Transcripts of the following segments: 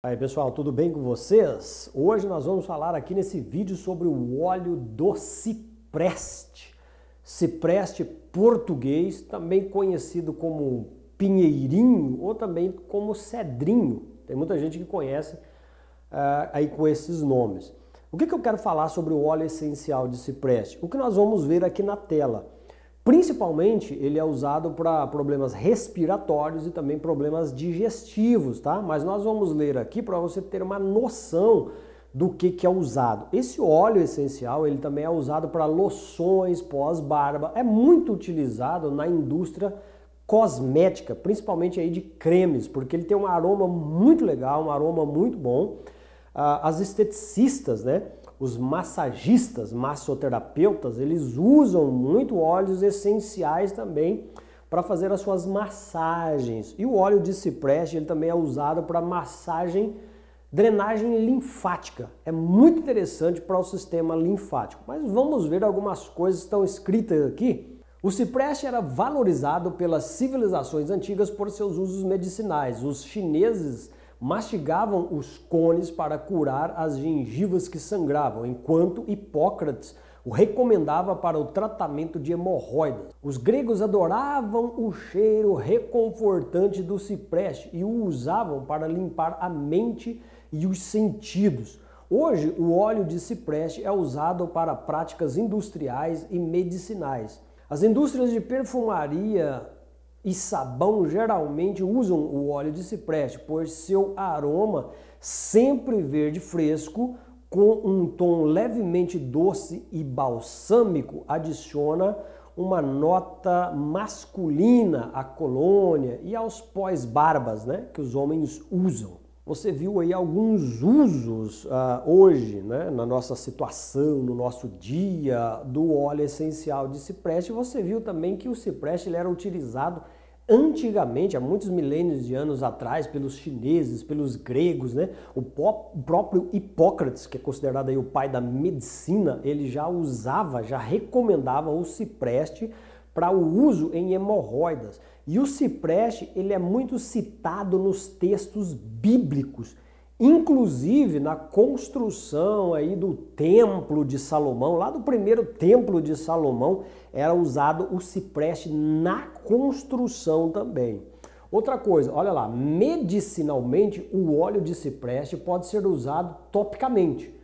Aí pessoal, tudo bem com vocês? Hoje nós vamos falar aqui nesse vídeo sobre o óleo do cipreste. Cipreste português, também conhecido como pinheirinho ou também como cedrinho. Tem muita gente que conhece uh, aí com esses nomes. O que, que eu quero falar sobre o óleo essencial de cipreste? O que nós vamos ver aqui na tela? Principalmente ele é usado para problemas respiratórios e também problemas digestivos, tá? Mas nós vamos ler aqui para você ter uma noção do que, que é usado. Esse óleo essencial ele também é usado para loções pós-barba, é muito utilizado na indústria cosmética, principalmente aí de cremes, porque ele tem um aroma muito legal, um aroma muito bom. Ah, as esteticistas, né? os massagistas, massoterapeutas, eles usam muito óleos essenciais também para fazer as suas massagens. E o óleo de cipreste, ele também é usado para massagem, drenagem linfática. É muito interessante para o sistema linfático. Mas vamos ver algumas coisas que estão escritas aqui. O cipreste era valorizado pelas civilizações antigas por seus usos medicinais. Os chineses mastigavam os cones para curar as gengivas que sangravam, enquanto Hipócrates o recomendava para o tratamento de hemorroidas. Os gregos adoravam o cheiro reconfortante do cipreste e o usavam para limpar a mente e os sentidos. Hoje, o óleo de cipreste é usado para práticas industriais e medicinais. As indústrias de perfumaria e sabão geralmente usam o óleo de cipreste, pois seu aroma sempre verde fresco com um tom levemente doce e balsâmico adiciona uma nota masculina à colônia e aos pós-barbas né, que os homens usam. Você viu aí alguns usos uh, hoje, né, na nossa situação, no nosso dia, do óleo essencial de cipreste. Você viu também que o cipreste ele era utilizado Antigamente, há muitos milênios de anos atrás, pelos chineses, pelos gregos, né, o, o próprio Hipócrates, que é considerado aí o pai da medicina, ele já usava, já recomendava o cipreste para o uso em hemorroidas. E o cipreste, ele é muito citado nos textos bíblicos inclusive na construção aí do templo de Salomão, lá do primeiro templo de Salomão, era usado o cipreste na construção também. Outra coisa, olha lá, medicinalmente o óleo de cipreste pode ser usado topicamente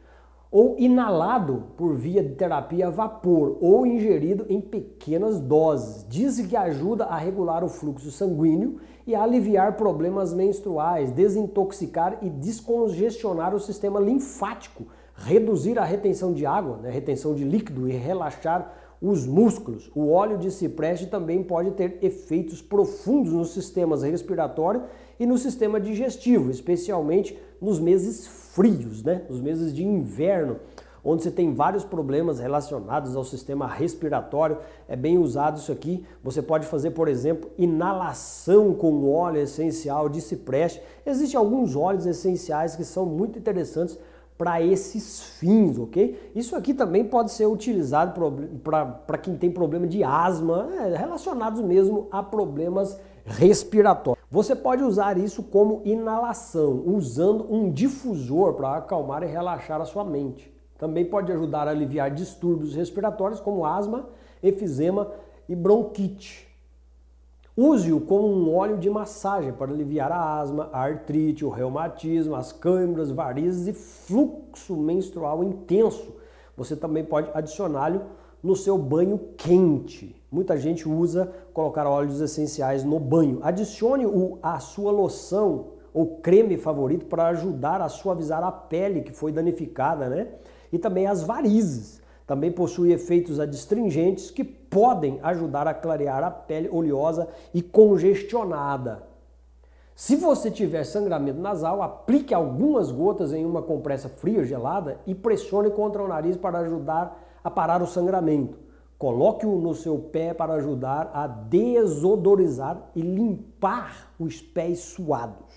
ou inalado por via de terapia a vapor ou ingerido em pequenas doses. Diz que ajuda a regular o fluxo sanguíneo e a aliviar problemas menstruais, desintoxicar e descongestionar o sistema linfático reduzir a retenção de água, né, retenção de líquido e relaxar os músculos. O óleo de cipreste também pode ter efeitos profundos nos sistemas respiratório e no sistema digestivo, especialmente nos meses frios, né? nos meses de inverno, onde você tem vários problemas relacionados ao sistema respiratório. É bem usado isso aqui. Você pode fazer, por exemplo, inalação com óleo essencial de cipreste. Existem alguns óleos essenciais que são muito interessantes para esses fins, ok? Isso aqui também pode ser utilizado para quem tem problema de asma, é, relacionados mesmo a problemas respiratórios. Você pode usar isso como inalação, usando um difusor para acalmar e relaxar a sua mente. Também pode ajudar a aliviar distúrbios respiratórios como asma, efizema e bronquite. Use-o como um óleo de massagem para aliviar a asma, a artrite, o reumatismo, as câimbras, varizes e fluxo menstrual intenso. Você também pode adicioná-lo no seu banho quente. Muita gente usa colocar óleos essenciais no banho. Adicione-o à sua loção ou creme favorito para ajudar a suavizar a pele que foi danificada, né? E também as varizes. Também possui efeitos adstringentes que podem ajudar a clarear a pele oleosa e congestionada. Se você tiver sangramento nasal, aplique algumas gotas em uma compressa fria ou gelada e pressione contra o nariz para ajudar a parar o sangramento. Coloque-o no seu pé para ajudar a desodorizar e limpar os pés suados.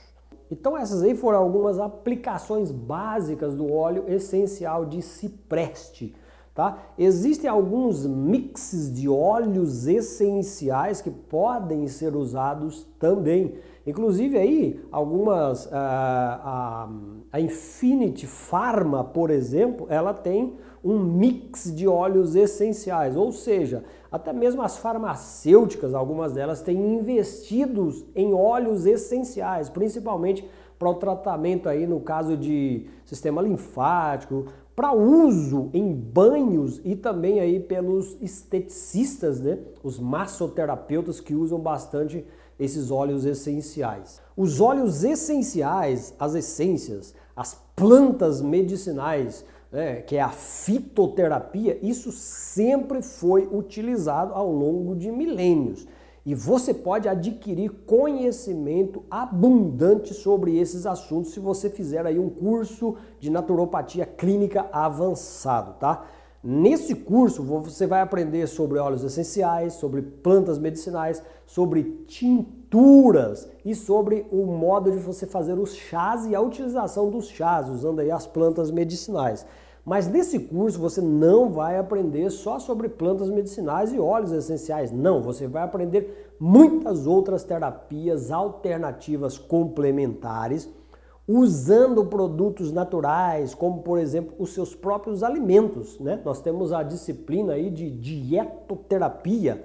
Então essas aí foram algumas aplicações básicas do óleo essencial de cipreste. Tá? Existem alguns mixes de óleos essenciais que podem ser usados também. Inclusive aí, algumas, a, eh, a, a Infinity Pharma, por exemplo, ela tem um mix de óleos essenciais, ou seja, até mesmo as farmacêuticas, algumas delas têm investidos em óleos essenciais, principalmente para o tratamento aí no caso de sistema linfático, para uso em banhos e também aí pelos esteticistas, né? Os massoterapeutas que usam bastante esses óleos essenciais. Os óleos essenciais, as essências, as plantas medicinais, né, que é a fitoterapia, isso sempre foi utilizado ao longo de milênios. E você pode adquirir conhecimento abundante sobre esses assuntos se você fizer aí um curso de naturopatia clínica avançado, tá? Nesse curso você vai aprender sobre óleos essenciais, sobre plantas medicinais, sobre tinturas e sobre o modo de você fazer os chás e a utilização dos chás usando aí as plantas medicinais. Mas nesse curso você não vai aprender só sobre plantas medicinais e óleos essenciais, não. Você vai aprender muitas outras terapias alternativas complementares usando produtos naturais, como por exemplo os seus próprios alimentos. Né? Nós temos a disciplina aí de dietoterapia,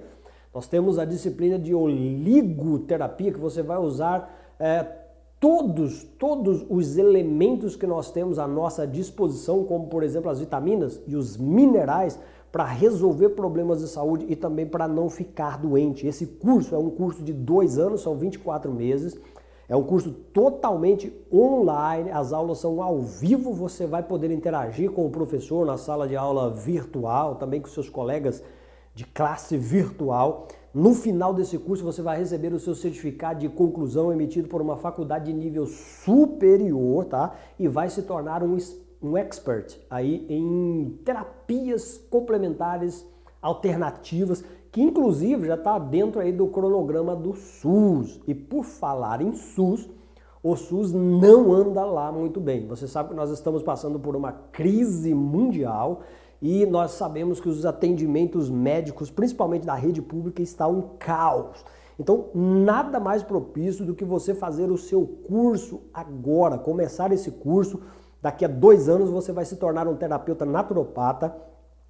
nós temos a disciplina de oligoterapia, que você vai usar é, todos, todos os elementos que nós temos à nossa disposição, como por exemplo as vitaminas e os minerais, para resolver problemas de saúde e também para não ficar doente. Esse curso é um curso de dois anos, são 24 meses. É um curso totalmente online, as aulas são ao vivo, você vai poder interagir com o professor na sala de aula virtual, também com seus colegas de classe virtual. No final desse curso, você vai receber o seu certificado de conclusão emitido por uma faculdade de nível superior, tá? E vai se tornar um, um expert aí em terapias complementares alternativas, que inclusive já está dentro aí do cronograma do SUS. E por falar em SUS, o SUS não anda lá muito bem. Você sabe que nós estamos passando por uma crise mundial e nós sabemos que os atendimentos médicos, principalmente da rede pública, está um caos. Então, nada mais propício do que você fazer o seu curso agora, começar esse curso. Daqui a dois anos você vai se tornar um terapeuta naturopata,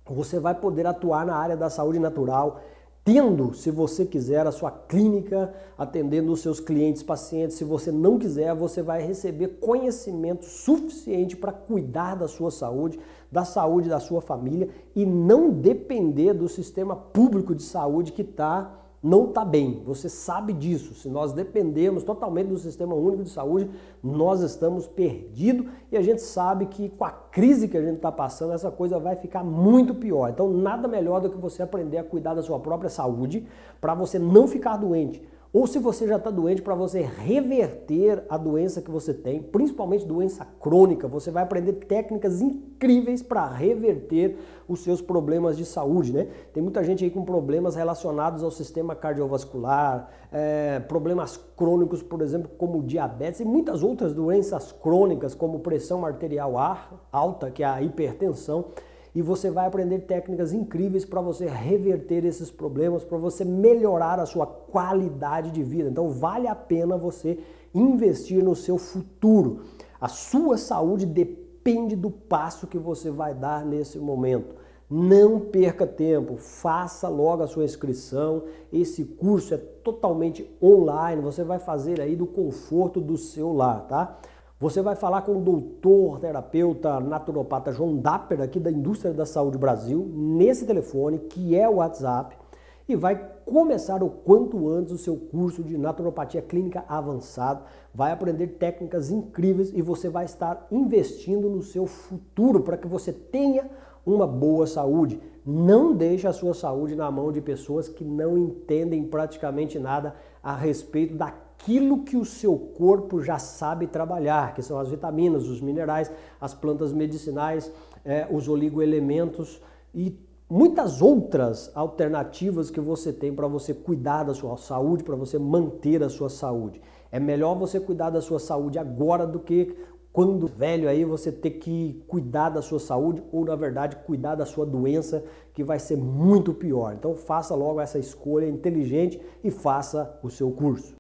você vai poder atuar na área da saúde natural, tendo, se você quiser, a sua clínica atendendo os seus clientes, pacientes. Se você não quiser, você vai receber conhecimento suficiente para cuidar da sua saúde, da saúde da sua família e não depender do sistema público de saúde que está não está bem. Você sabe disso. Se nós dependemos totalmente do sistema único de saúde, nós estamos perdidos e a gente sabe que com a crise que a gente está passando, essa coisa vai ficar muito pior. Então, nada melhor do que você aprender a cuidar da sua própria saúde para você não ficar doente ou se você já está doente, para você reverter a doença que você tem, principalmente doença crônica, você vai aprender técnicas incríveis para reverter os seus problemas de saúde, né? Tem muita gente aí com problemas relacionados ao sistema cardiovascular, é, problemas crônicos, por exemplo, como diabetes e muitas outras doenças crônicas, como pressão arterial alta, que é a hipertensão e você vai aprender técnicas incríveis para você reverter esses problemas, para você melhorar a sua qualidade de vida. Então vale a pena você investir no seu futuro. A sua saúde depende do passo que você vai dar nesse momento. Não perca tempo, faça logo a sua inscrição. Esse curso é totalmente online, você vai fazer aí do conforto do seu lar, tá? Você vai falar com o doutor terapeuta naturopata João Dapper, aqui da Indústria da Saúde Brasil, nesse telefone, que é o WhatsApp, e vai começar o quanto antes o seu curso de naturopatia clínica avançada. Vai aprender técnicas incríveis e você vai estar investindo no seu futuro para que você tenha uma boa saúde. Não deixe a sua saúde na mão de pessoas que não entendem praticamente nada a respeito da aquilo que o seu corpo já sabe trabalhar, que são as vitaminas, os minerais, as plantas medicinais, é, os oligoelementos e muitas outras alternativas que você tem para você cuidar da sua saúde, para você manter a sua saúde. É melhor você cuidar da sua saúde agora do que quando velho aí você ter que cuidar da sua saúde ou na verdade cuidar da sua doença que vai ser muito pior. Então faça logo essa escolha inteligente e faça o seu curso.